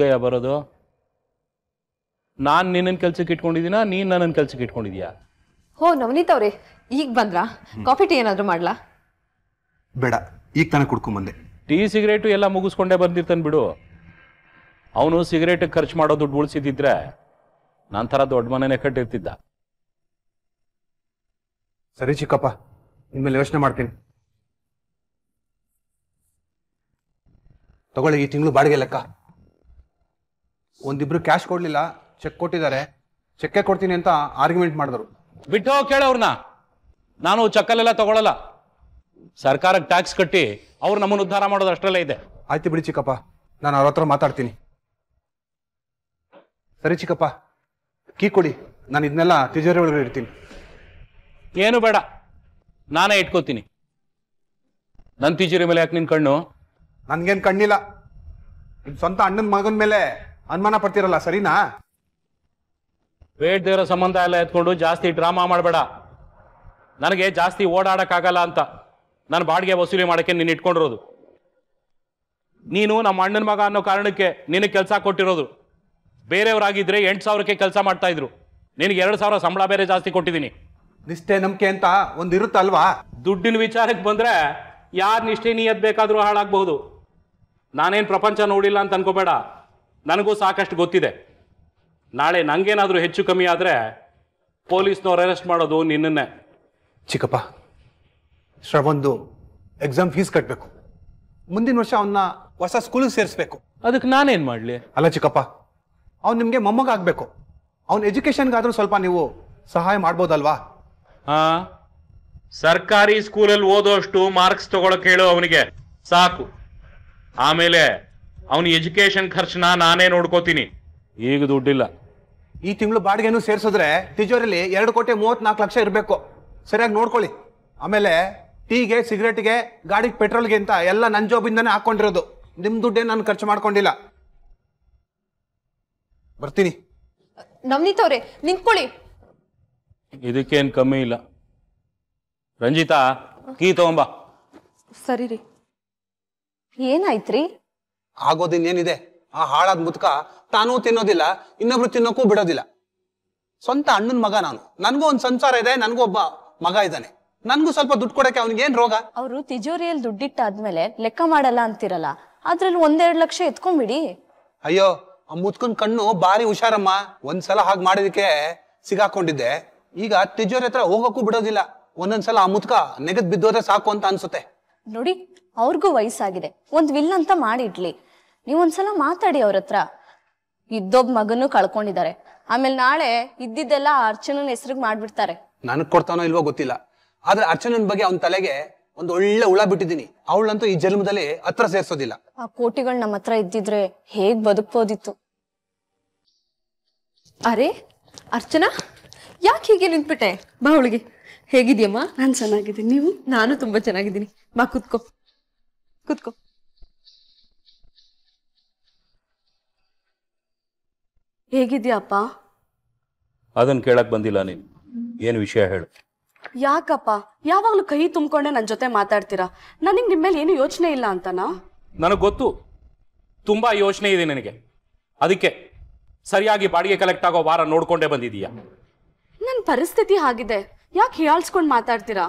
ಗಯ ಬರೋದು ನಾನು ನಿನ್ನ ಕೆಲ್ಸಕ್ಕೆ ಇಟ್ಕೊಂಡಿದ್ದೀನಾ ನೀನು ನನ್ನ ಕೆಲ್ಸಕ್ಕೆ ಇಟ್ಕೊಂಡಿದ್ಯಾ ಹೋ ನವನೀತ್ ಅವ್ರೆ ಈಗ ಬಂದ್ರ ಕಾಫಿ ಟೀ ಏನಾದರೂ ಮಾಡ್ಲಾ ಬೇಡ ಈಗ ತಾನೇ ಕುಡ್ಕೊಂಬಂದೆ ಟೀ ಸಿಗರೇಟು ಎಲ್ಲ ಮುಗಿಸ್ಕೊಂಡೇ ಬಂದಿರ್ತಾನೆ ಬಿಡು ಅವನು ಸಿಗರೇಟ್ ಖರ್ಚು ಮಾಡೋ ದುಡ್ಡು ಉಳಿಸಿದ್ರೆ ನಾನು ಥರ ದೊಡ್ಡ ಮನೆನೇ ಕಟ್ಟಿರ್ತಿದ್ದ ಸರಿ ಚಿಕ್ಕಪ್ಪ ಇನ್ಮೇಲೆ ಯೋಚನೆ ಮಾಡ್ತೀನಿ ತಗೊಳ್ಳಿ ಈ ತಿಂಗಳು ಬಾಡಿಗೆ ಲೆಕ್ಕ ಒಂದಿಬ್ರು ಕ್ಯಾಶ್ ಕೊಡ್ಲಿಲ್ಲ ಚೆಕ್ ಕೊಟ್ಟಿದ್ದಾರೆ ಚೆಕ್ಕೇ ಕೊಡ್ತೀನಿ ಅಂತ ಆರ್ಗ್ಯುಮೆಂಟ್ ಮಾಡಿದ್ರು ಬಿಟ್ಟು ಅವ್ರನ್ನ ನಾನು ಚಕ್ಕಲ್ಲೆಲ್ಲ ತಗೊಳ್ಳಲ್ಲ ಸರ್ಕಾರಕ್ಕೆ ಟ್ಯಾಕ್ಸ್ ಕಟ್ಟಿ ಅವ್ರು ನಮ್ಮನ್ನು ಉದ್ಧಾರ ಮಾಡೋದು ಅಷ್ಟರಲ್ಲೇ ಇದೆ ಆಯ್ತು ಬಿಡಿ ಚಿಕ್ಕಪ್ಪ ನಾನು ಅವ್ರ ಹತ್ರ ಮಾತಾಡ್ತೀನಿ ಸರಿ ಚಿಕ್ಕಪ್ಪ ಕೀ ಕೊಡಿ ನಾನು ಇದನ್ನೆಲ್ಲ ತಿಜೋರಿ ಒಳಗಡೆ ಇಡ್ತೀನಿ ಏನು ಬೇಡ ನಾನೇ ಇಟ್ಕೋತೀನಿ ನನ್ನ ತಿಜೋರಿ ಮೇಲೆ ಯಾಕೆ ನಿನ್ ಕಣ್ಣು ನನಗೇನು ಕಣ್ಣಿಲ್ಲ ಸ್ವಂತ ಅಣ್ಣನ ಮಗನ ಮೇಲೆ ಅನುಮಾನ ಪಡ್ತಿರಲ್ಲ ಸರಿನಾ ವೇಟ್ ದೇವರ ಸಂಬಂಧ ಎಲ್ಲ ಎತ್ಕೊಂಡು ಜಾಸ್ತಿ ಡ್ರಾಮಾ ಮಾಡಬೇಡ ನನಗೆ ಜಾಸ್ತಿ ಓಡಾಡಕ್ಕಾಗಲ್ಲ ಅಂತ ನಾನು ಬಾಡಿಗೆ ವಸೂಲಿ ಮಾಡೋಕ್ಕೆ ನೀನು ಇಟ್ಕೊಂಡಿರೋದು ನೀನು ನಮ್ಮ ಅಣ್ಣನ ಮಗ ಅನ್ನೋ ಕಾರಣಕ್ಕೆ ನಿನಗೆ ಕೆಲಸ ಕೊಟ್ಟಿರೋದು ಬೇರೆಯವರಾಗಿದ್ರೆ ಎಂಟು ಸಾವಿರಕ್ಕೆ ಕೆಲಸ ಮಾಡ್ತಾ ಇದ್ರು ನಿನಗೆ ಎರಡು ಸಾವಿರ ಸಂಬಳ ಬೇರೆ ಜಾಸ್ತಿ ಕೊಟ್ಟಿದ್ದೀನಿ ನಿಷ್ಠೆ ನಂಬಿಕೆ ಅಂತ ಒಂದು ಇರುತ್ತಲ್ವಾ ದುಡ್ಡಿನ ವಿಚಾರಕ್ಕೆ ಬಂದರೆ ಯಾರು ನಿಷ್ಠೆ ನೀಯತ್ ಬೇಕಾದರೂ ಹಾಳಾಗಬಹುದು ನಾನೇನು ಪ್ರಪಂಚ ನೋಡಿಲ್ಲ ಅಂತ ಅನ್ಕೋಬೇಡ ನನಗೂ ಸಾಕಷ್ಟು ಗೊತ್ತಿದೆ ನಾಳೆ ನನಗೇನಾದರೂ ಹೆಚ್ಚು ಕಮ್ಮಿ ಆದರೆ ಪೊಲೀಸ್ನವ್ರು ಅರೆಸ್ಟ್ ಮಾಡೋದು ನಿನ್ನನ್ನೇ ಚಿಕ್ಕಪ್ಪ ಶ್ರವಂದು ಎಕ್ಸಾಮ್ ಫೀಸ್ ಕಟ್ಟಬೇಕು ಮುಂದಿನ ವರ್ಷ ಅವನ್ನ ಹೊಸ ಸ್ಕೂಲಿಗೆ ಸೇರಿಸ್ಬೇಕು ಅದಕ್ಕೆ ನಾನೇನು ಮಾಡಲಿ ಅಲ್ಲ ಚಿಕ್ಕಪ್ಪ ಅವ್ನು ನಿಮಗೆ ಮೊಮ್ಮಗಾಗಬೇಕು ಆಗಬೇಕು ಅವ್ನ ಎಜುಕೇಷನ್ಗಾದರೂ ಸ್ವಲ್ಪ ನೀವು ಸಹಾಯ ಮಾಡ್ಬೋದಲ್ವಾ ಹಾಂ ಸರ್ಕಾರಿ ಸ್ಕೂಲಲ್ಲಿ ಓದೋಷ್ಟು ಮಾರ್ಕ್ಸ್ ತಗೊಳ್ಳೋಕೆ ಹೇಳು ಅವನಿಗೆ ಸಾಕು ಆಮೇಲೆ ಅವನ ಎಜುಕೇಶನ್ ಖರ್ಚನ್ನ ನಾನೇ ನೋಡ್ಕೋತೀನಿ ಈಗ ದುಡ್ಡಿಲ್ಲ ಈ ತಿಂಗಳು ಬಾಡಿಗೆನೂ ಸೇರಿಸಿದ್ರೆ ತಿಜೋರಿಲಿ ಎರಡು ಕೋಟಿ ಮೂವತ್ನಾಲ್ಕು ಲಕ್ಷ ಇರಬೇಕು ಸರಿಯಾಗಿ ನೋಡ್ಕೊಳ್ಳಿ ಆಮೇಲೆ ಟೀಗೆ ಸಿಗರೇಟ್ಗೆ ಗಾಡಿಗೆ ಪೆಟ್ರೋಲ್ಗೆ ಅಂತ ಎಲ್ಲ ನನ್ನ ಜಾಬಿಂದಾನೆ ಹಾಕೊಂಡಿರೋದು ನಿಮ್ಮ ದುಡ್ಡೇ ನಾನು ಖರ್ಚು ಮಾಡ್ಕೊಂಡಿಲ್ಲ ಬರ್ತೀನಿ ನಮ್ನಿತವ್ರೆ ನಿಂತ್ಕೊಳ್ಳಿ ಇದಕ್ಕೇನು ಕಮ್ಮಿ ಇಲ್ಲ ರಂಜಿತಾ ಕೀ ತಗೊಂಬ ಸರಿ ರೀ ಏನಾಯ್ತ್ರಿ ಆಗೋದಿನ್ನೇನಿದೆ ಆ ಹಾಳಾದ ಮುದ್ಕ ತಾನೂ ತಿನ್ನೋದಿಲ್ಲ ಇನ್ನೊಬ್ರು ತಿನ್ನೋಕ್ಕೂ ಬಿಡೋದಿಲ್ಲ ಸ್ವಂತ ಅಣ್ಣನ ಮಗ ನಾನು ನನಗೂ ಒಂದು ಸಂಸಾರ ಇದೆ ನನಗೂ ಒಬ್ಬ ಮಗ ಇದ್ದಾನೆ ನನ್ಗೂ ಸ್ವಲ್ಪ ದುಡ್ಡು ಕೊಡಕ್ಕೆ ಅವ್ನಿಗೆ ಏನ್ ರೋಗ ಅವರು ತಿಜೋರಿಯಲ್ಲಿ ದುಡ್ಡಿಟ್ಟಾದ್ಮೇಲೆ ಲೆಕ್ಕ ಮಾಡಲ್ಲ ಅಂತಿರಲ್ಲ ಅದ್ರಲ್ಲಿ ಒಂದೆರಡು ಲಕ್ಷ ಎತ್ಕೊಂಡ್ಬಿಡಿ ಅಯ್ಯೋ ಆ ಮುತ್ಕನ್ ಕಣ್ಣು ಬಾರಿ ಹುಷಾರಮ್ಮ ಒಂದ್ಸಲ ಹಾಗೆ ಮಾಡೋದಕ್ಕೆ ಸಿಗಾಕೊಂಡಿದ್ದೆ ಈಗ ತಿಜೋರಿ ಹತ್ರ ಹೋಗಕ್ಕೂ ಬಿಡೋದಿಲ್ಲ ಒಂದೊಂದ್ಸಲ ಆ ಮುದ್ಕ ನೆಗದ್ ಬಿದ್ದೋದ್ರೆ ಸಾಕು ಅಂತ ಅನ್ಸುತ್ತೆ ನೋಡಿ ಅವ್ರಿಗೂ ವಯಸ್ಸಾಗಿದೆ ಒಂದ್ ವಿಲ್ ಅಂತ ಮಾಡಿಡ್ಲಿ ಒಂದ್ಸಲ ಮಾತಾಡಿ ಅವ್ರ ಹತ್ರ ಇದ್ದೊಬ್ ಮಗನು ಕಳ್ಕೊಂಡಿದ್ದಾರೆ ಆಮೇಲೆ ನಾಳೆ ಇದ್ದಿದ್ದೆಲ್ಲ ಅರ್ಚನನ ಹೆಸರಿಗೆ ಮಾಡ್ಬಿಡ್ತಾರೆ ನನಗ್ ಕೊಡ್ತಾನೋ ಇಲ್ವೋ ಗೊತ್ತಿಲ್ಲ ಆದ್ರೆ ಅರ್ಚನನ್ ಬಗ್ಗೆ ಅವನ ತಲೆಗೆ ಒಂದ್ ಒಳ್ಳೆ ಹುಳ ಬಿಟ್ಟಿದ್ದೀನಿ ಅವಳಂತೂ ಈ ಜನ್ಮದಲ್ಲಿ ಹತ್ರ ಸೇರ್ಸೋದಿಲ್ಲ ಆ ಕೋಟಿಗಳು ನಮ್ಮ ಹತ್ರ ಇದ್ದಿದ್ರೆ ಹೇಗ್ ಬದುಕ್ಬೋದಿತ್ತು ಅರೆ ಅರ್ಚನಾ ಯಾಕೆ ಹೀಗೆ ನಿಂತ್ಬಿಟ್ಟೆ ಬಾ ಅವಳಿಗೆ ಹೇಗಿದ್ಯಮ್ಮ ನಾನ್ ಚೆನ್ನಾಗಿದ್ದೀನಿ ನೀವು ನಾನು ತುಂಬಾ ಚೆನ್ನಾಗಿದ್ದೀನಿ ಬಾ ಕುತ್ಕೋ ಕುತ್ಕೋ ಹೇಗಿದ್ಯಾಪ್ಪ ಅದನ್ನು ಕೇಳಕ್ ಬಂದಿಲ್ಲ ನೀನು ಏನು ವಿಷಯ ಹೇಳು ಯಾಕಪ್ಪ ಯಾವಾಗಲೂ ಕೈ ತುಂಬಿಕೊಂಡೆ ನನ್ನ ಜೊತೆ ಮಾತಾಡ್ತೀರಾ ನನಗೆ ನಿಮ್ಮ ಮೇಲೆ ಏನು ಯೋಚನೆ ಇಲ್ಲ ಅಂತನಾ ನನಗೆ ಗೊತ್ತು ತುಂಬ ಯೋಚನೆ ಇದೆ ನನಗೆ ಅದಕ್ಕೆ ಸರಿಯಾಗಿ ಬಾಡಿಗೆ ಕಲೆಕ್ಟ್ ಆಗೋ ವಾರ ನೋಡ್ಕೊಂಡೇ ಬಂದಿದೀಯಾ ನನ್ನ ಪರಿಸ್ಥಿತಿ ಆಗಿದೆ ಯಾಕೆ ಹೀಯಾಳ್ಸ್ಕೊಂಡು ಮಾತಾಡ್ತೀರಾ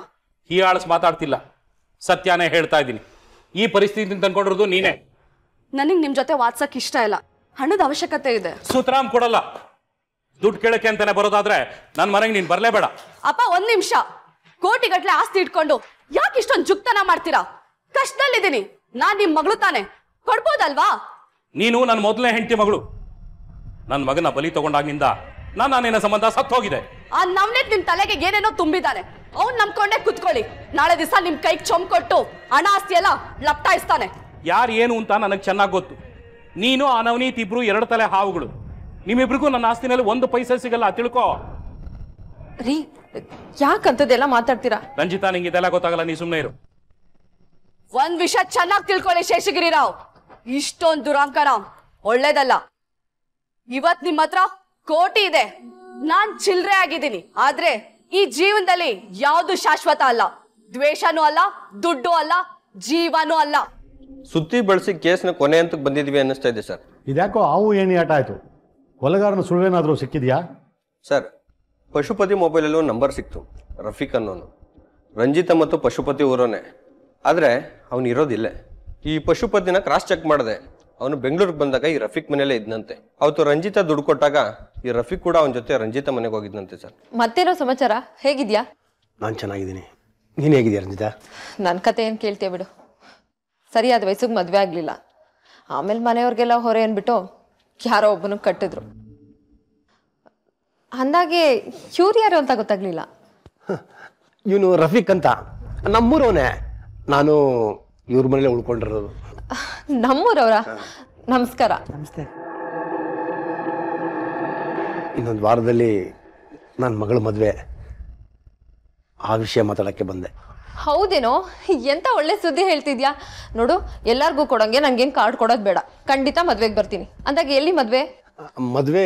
ಹೀಯಾಳಿಸ್ ಮಾತಾಡ್ತಿಲ್ಲ ಸತ್ಯಾನೇ ಹೇಳ್ತಾ ಇದ್ದೀನಿ ಈ ಪರಿಸ್ಥಿತಿ ತಂದ್ಕೊಂಡಿರೋದು ನೀನೇ ನನಗೆ ನಿಮ್ಮ ಜೊತೆ ವಾಟ್ಸಕ್ ಇಷ್ಟ ಇಲ್ಲ ಹಣದ ಅವಶ್ಯಕತೆ ಇದೆ ಸುತರಾಮ್ ಕೊಡಲ್ಲ ದುಡ್ಡು ಕೇಳಕ್ಕೆ ಅಂತಾನೆ ಬರೋದಾದ್ರೆ ನನ್ನ ಮನೆಗೆ ನೀನ್ ಬರ್ಲೇ ಬೇಡ ಅಪ್ಪ ಒಂದ್ ನಿಮಿಷ ಕೋಟಿ ಗಟ್ಲೆ ಆಸ್ತಿ ಇಟ್ಕೊಂಡು ಯಾಕೆ ಇಷ್ಟೊಂದು ಜುಕ್ತನ ಮಾಡ್ತೀರಾ ಕಷ್ಟದಲ್ಲಿದ್ದೀನಿ ನಾನ್ ನಿಮ್ ಮಗಳು ತಾನೆ ಕೊಡ್ಬೋದಲ್ವಾ ನೀನು ನನ್ನ ಮೊದಲನೇ ಹೆಂಡತಿ ಮಗಳು ನನ್ನ ಮಗನ ಬಲಿ ತಗೊಂಡಾಗಿಂದ ನಾನು ನಾನೇನ ಸಂಬಂಧ ಸತ್ತು ಹೋಗಿದೆ ಆ ನವನಿತ್ ನಿಮ್ ತಲೆಗೆ ಏನೇನೋ ತುಂಬಿದ್ದಾನೆ ಅವ್ನ್ ನಂಬ್ಕೊಂಡೆ ಕುತ್ಕೊಳ್ಳಿ ನಾಳೆ ದಿವಸ ನಿಮ್ ಕೈಗೆ ಚೊಂಬ್ ಕೊಟ್ಟು ಹಣ ಆಸ್ತಿ ಎಲ್ಲ ಲಪ್ಟಾಯಿಸ್ತಾನೆ ಯಾರು ಏನು ಅಂತ ನನಗೆ ಚೆನ್ನಾಗಿ ಗೊತ್ತು ನೀನು ಆ ನವನೀತ್ ಇಬ್ರು ಎರಡು ತಲೆ ಹಾವುಗಳು ನಿಮ್ಮಿಬ್ರಿಗೂ ನನ್ನ ಆಸ್ತಿನಲ್ಲಿ ಒಂದು ಪೈಸೆ ಸಿಗಲ್ಲ ತಿಳ್ಕೋ ರೀ ಯಾಕಂತದೆಲ್ಲ ಮಾತಾಡ್ತೀರಾ ರಂಜಿತಾ ನಿಂಗೆ ಇದೆಲ್ಲ ಗೊತ್ತಾಗಲ್ಲ ನೀ ಸುಮ್ಮನೆ ಇರು ಒಂದ್ ವಿಷಯ ಚೆನ್ನಾಗಿ ತಿಳ್ಕೊಳ್ಳಿ ಶೇಷಗಿರಿ ರಾವ್ ಇಷ್ಟೊಂದು ದುರಾಂಕಾರ ಒಳ್ಳೇದಲ್ಲ ಇವತ್ ನಿಮ್ ಹತ್ರ ಕೋಟಿ ಇದೆ ನಾನ್ ಚಿಲ್ರೆ ಆಗಿದ್ದೀನಿ ಆದ್ರೆ ಈ ಜೀವನದಲ್ಲಿ ಯಾವುದು ಶಾಶ್ವತ ಅಲ್ಲ ದ್ವೇಷನೂ ಅಲ್ಲ ದುಡ್ಡು ಅಲ್ಲ ಜೀವನೂ ಅಲ್ಲ ಸುದ್ದಿ ಬಳಸಿ ಕೇಸ್ನ ಕೊನೆ ಅಂತ ಬಂದಿದ್ವಿ ಅನ್ನಿಸ್ತಾ ಇದೆ ಸರ್ ಇದ್ಯಾಕೋ ಆವು ಏಣಿ ಆಟ ಆಯಿತು ಕೊಲೆಗಾರನ ಸುಳುವೇನಾದರೂ ಸಿಕ್ಕಿದೆಯಾ ಸರ್ ಪಶುಪತಿ ಮೊಬೈಲಲ್ಲೂ ನಂಬರ್ ಸಿಕ್ತು ರಫೀಕ್ ಅನ್ನೋನು ರಂಜಿತ ಮತ್ತು ಪಶುಪತಿ ಊರೋನೆ ಆದರೆ ಅವನು ಇರೋದಿಲ್ಲ ಈ ಪಶುಪತಿನ ಕ್ರಾಸ್ ಚೆಕ್ ಮಾಡಿದೆ ಅವನು ಬೆಂಗಳೂರಿಗೆ ಬಂದಾಗ ಈ ರಫೀಕ್ ಮನೆಯಲ್ಲೇ ಇದ್ನಂತೆ ಅವತ್ತು ರಂಜಿತ ದುಡ್ಡು ಕೊಟ್ಟಾಗ ಈ ರಫೀಕ್ ಕೂಡ ಅವನ ಜೊತೆ ರಂಜಿತ ಮನೆಗೆ ಹೋಗಿದ್ನಂತೆ ಸರ್ ಮತ್ತೇನೋ ಸಮಾಚಾರ ಹೇಗಿದ್ಯಾ ನಾನು ಚೆನ್ನಾಗಿದ್ದೀನಿ ನೀನು ಹೇಗಿದ್ಯಾ ರಂಜಿತ ನನ್ನ ಕತೆ ಏನು ಕೇಳ್ತೀಯ ಬಿಡು ಸರಿಯಾದ ವಯಸ್ಸಿಗೆ ಮದುವೆ ಆಗಲಿಲ್ಲ ಆಮೇಲೆ ಮನೆಯವ್ರಿಗೆಲ್ಲ ಹೊರೆ ಅಂದ್ಬಿಟ್ಟು ಯಾರೋ ಒಬ್ಬನಿಗೆ ಕಟ್ಟಿದ್ರು ಅಂದಾಗೆ ಇವ್ರು ಯಾರು ಅಂತ ಗೊತ್ತಾಗ್ಲಿಲ್ಲ ಇವನು ರಫೀಕ್ ಅಂತ ನಮ್ಮೂರವನೇ ನಾನು ಇವ್ರ ಮನೇಲಿ ಉಳ್ಕೊಂಡಿರೋದು ನಮ್ಮೂರವರ ನಮಸ್ಕಾರ ನಮಸ್ತೆ ಇನ್ನೊಂದು ವಾರದಲ್ಲಿ ನನ್ನ ಮಗಳ ಮದುವೆ ಆ ವಿಷಯ ಮಾತಾಡೋಕ್ಕೆ ಬಂದೆ ಹೌದೇನೋ ಎಂತ ಒಳ್ಳೆ ಸುದ್ದಿ ಹೇಳ್ತಿದ್ಯಾ ನೋಡು ಎಲ್ಲರಿಗೂ ಕೊಡೋಂಗೆ ನನಗೇನು ಕಾರ್ಡ್ ಕೊಡೋದು ಬೇಡ ಖಂಡಿತ ಮದ್ವೆಗೆ ಬರ್ತೀನಿ ಅಂದಾಗ ಎಲ್ಲಿ ಮದುವೆ ಮದ್ವೆ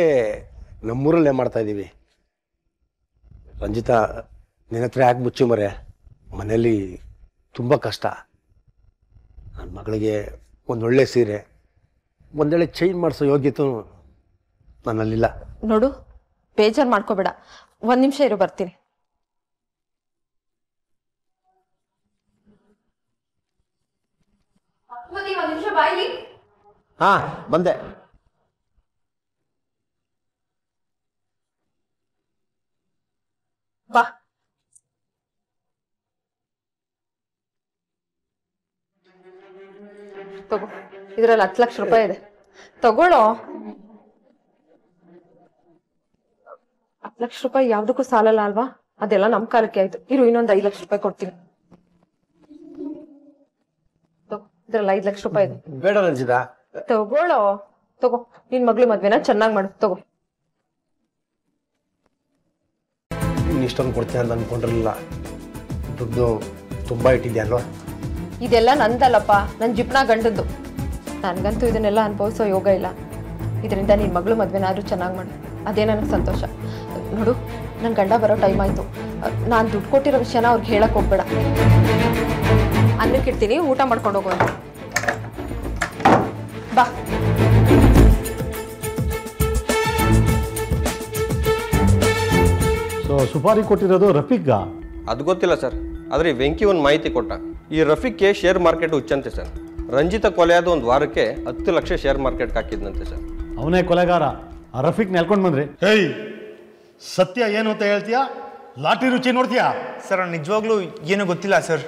ನಮ್ಮೂರಲ್ಲೇ ಮಾಡ್ತಾ ಇದೀವಿ ರಂಜಿತಾ ನಿನ್ನ ಹತ್ರ ಯಾಕೆ ಮುಚ್ಚು ಮರೆ ಮನೆಯಲ್ಲಿ ತುಂಬ ಕಷ್ಟ ನನ್ನ ಮಗಳಿಗೆ ಒಂದೊಳ್ಳೆ ಸೀರೆ ಒಂದೇಳೆ ಚೇಂಜ್ ಮಾಡಿಸೋ ಯೋಗ್ಯತೆ ನನ್ನಲ್ಲಿಲ್ಲ ನೋಡು ಬೇಜಾರು ಮಾಡ್ಕೋಬೇಡ ಒಂದು ನಿಮಿಷ ಇರೋ ಬರ್ತೀನಿ ಹಾ ಬಂದೆ ತಗೋ ಇದ್ರಲ್ಲಿ ಹತ್ತು ಲಕ್ಷ ರೂಪಾಯಿ ಇದೆ ತಗೊಳ್ಳೋ ಹತ್ತು ಲಕ್ಷ ರೂಪಾಯಿ ಯಾವ್ದಕ್ಕೂ ಸಾಲಲ್ಲ ಅಲ್ವಾ ಅದೆಲ್ಲ ನಮ್ ಕಾಲಕ್ಕೆ ಆಯ್ತು ಇರು ಇನ್ನೊಂದ್ ಐದ್ ಲಕ್ಷ ರೂಪಾಯಿ ಕೊಡ್ತೀನಿ ಇದ್ರಲ್ಲಿ ಐದ್ ಲಕ್ಷ ರೂಪಾಯಿ ಬೇಡ ರಂಜಿತಾ ತಗೊಳ್ಳೋ ತಗೋ ನಿನ್ ಮಗ್ಳು ಮದ್ವೆನ ಚೆನ್ನಾಗ್ ಮಾಡು ತಗೋ ನೀನ್ ಇಷ್ಟೊಂದು ಕೊಡ್ತೀನಿ ಅಂತ ಅನ್ಕೊಂಡಿರ್ಲಿಲ್ಲ ದುಡ್ಡು ತುಂಬಾ ಇಟ್ಟಿದ್ಯಾ ಅಲ್ವಾ ಇದೆಲ್ಲ ನಂದಲ್ಲಪ್ಪ ನನ್ ಜಿಪ್ನ ಗಂಡದ್ದು ನನ್ಗಂತೂ ಇದನ್ನೆಲ್ಲ ಅನುಭವಿಸೋ ಯೋಗ ಇಲ್ಲ ಇದರಿಂದ ನಿನ್ ಮಗಳು ಮದ್ವೆನಾದ್ರೂ ಚೆನ್ನಾಗಿ ಮಾಡು ಅದೇ ನನಗೆ ಸಂತೋಷ ನೋಡು ನನ್ ಗಂಡ ಬರೋ ಟೈಮ್ ಆಯ್ತು ನಾನು ದುಡ್ಡು ಕೊಟ್ಟಿರೋ ವಿಷಯನ ಅವ್ರಿಗೆ ಹೇಳಕ್ ಹೋಗ್ಬೇಡ ಇಡ್ತೀನಿ ಊಟ ಮಾಡ್ಕೊಂಡು ಹೋಗೋದು ಸುಪಾರಿ ಕೊಟ್ಟಿರೋದು ರಫೀಕ್ಗಾ ಅದು ಗೊತ್ತಿಲ್ಲ ಸರ್ ಆದರೆ ಈ ವೆಂಕಿ ಒಂದು ಮಾಹಿತಿ ಕೊಟ್ಟ ಈ ರಫೀಕ್ಗೆ ಶೇರ್ ಮಾರ್ಕೆಟ್ ಹುಚ್ಚಂತೆ ಸರ್ ರಂಜಿತ ಕೊಲೆಯಾದ ಒಂದು ವಾರಕ್ಕೆ ಹತ್ತು ಲಕ್ಷ ಶೇರ್ ಮಾರ್ಕೆಟ್ಗೆ ಹಾಕಿದ್ನಂತೆ ಸರ್ ಅವನೇ ಕೊಲೆಗಾರ ಆ ರಫೀಕ್ ನೆಲ್ಕೊಂಡು ಬಂದ್ರಿ ಹೇಯ್ ಸತ್ಯ ಏನು ಅಂತ ಹೇಳ್ತೀಯಾ ಲಾಟಿ ರುಚಿ ನೋಡ್ತೀಯಾ ಸರ್ ನಿಜವಾಗ್ಲೂ ಏನೂ ಗೊತ್ತಿಲ್ಲ ಸರ್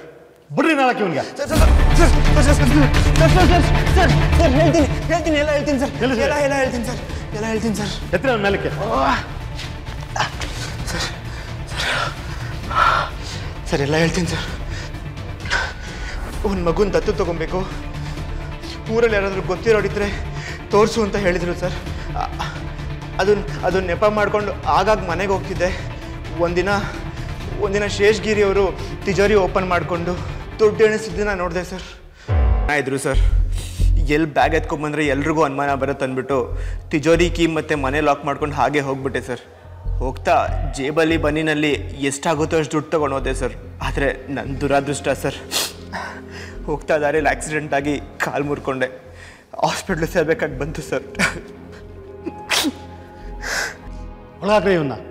ಬಿಡ್ರಿ ನಾಳಕ್ಕೆ ಸರ್ ಹೇಳ್ತೀನಿ ಹೇಳ್ತೀನಿ ಎಲ್ಲ ಹೇಳ್ತೀನಿ ಸರ್ ಎಲ್ಲ ಎಲ್ಲ ಹೇಳ್ತೀನಿ ಸರ್ ಎಲ್ಲ ಹೇಳ್ತೀನಿ ಸರ್ ಎತ್ತರ ಮೇಲಕ್ಕೆ ಸರ್ ಎಲ್ಲ ಹೇಳ್ತೀನಿ ಸರ್ ಒಂದು ಮಗುನ ದತ್ತು ತೊಗೊಬೇಕು ಊರಲ್ಲಿ ಯಾರಾದರೂ ಗೊತ್ತಿರೋಡಿದ್ರೆ ತೋರಿಸು ಅಂತ ಹೇಳಿದರು ಸರ್ ಅದನ್ನ ಅದನ್ನ ನೆಪ ಮಾಡಿಕೊಂಡು ಆಗಾಗ ಮನೆಗೆ ಹೋಗ್ತಿದ್ದೆ ಒಂದಿನ ಒಂದಿನ ಅವರು ತಿಜೋರಿ ಓಪನ್ ಮಾಡಿಕೊಂಡು ದುಡ್ಡು ಎಣಿಸಿದ್ದನ್ನ ನೋಡಿದೆ ಸರ್ ಇದ್ರು ಸರ್ ಎಲ್ಲಿ ಬ್ಯಾಗ್ ಎತ್ಕೊಂಡ್ಬಂದ್ರೆ ಎಲ್ರಿಗೂ ಅನುಮಾನ ಬರುತ್ತೆ ಅಂದ್ಬಿಟ್ಟು ತಿಜೋರಿ ಕೀ ಮತ್ತು ಮನೆ ಲಾಕ್ ಮಾಡ್ಕೊಂಡು ಹಾಗೆ ಹೋಗ್ಬಿಟ್ಟೆ ಸರ್ ಹೋಗ್ತಾ ಜೇಬಲ್ಲಿ ಬನ್ನಿನಲ್ಲಿ ಎಷ್ಟಾಗುತ್ತೋ ಅಷ್ಟು ದುಡ್ಡು ತೊಗೊಂಡೋದೆ ಸರ್ ಆದರೆ ನನ್ನ ದುರಾದೃಷ್ಟ ಸರ್ ಹೋಗ್ತಾ ದಾರಿಯಲ್ಲಿ ಆಕ್ಸಿಡೆಂಟ್ ಆಗಿ ಕಾಲು ಮುರ್ಕೊಂಡೆ ಹಾಸ್ಪಿಟ್ಲಿಗೆ ಸೇರ್ಬೇಕಾಗಿ ಬಂತು ಸರ್ ಒಳಗಾಗ್ರಿ ಇವನ್ನ